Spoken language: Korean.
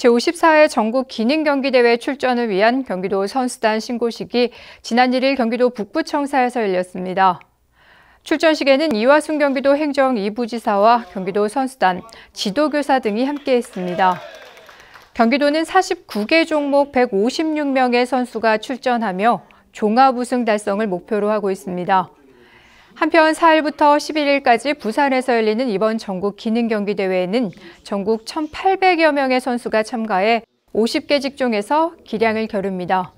제54회 전국 기능경기대회 출전을 위한 경기도 선수단 신고식이 지난 1일 경기도 북부청사에서 열렸습니다. 출전식에는 이화순 경기도 행정 2부지사와 경기도 선수단, 지도교사 등이 함께했습니다. 경기도는 49개 종목 156명의 선수가 출전하며 종합 우승 달성을 목표로 하고 있습니다. 한편 4일부터 11일까지 부산에서 열리는 이번 전국 기능경기대회에는 전국 1,800여 명의 선수가 참가해 50개 직종에서 기량을 겨룹니다.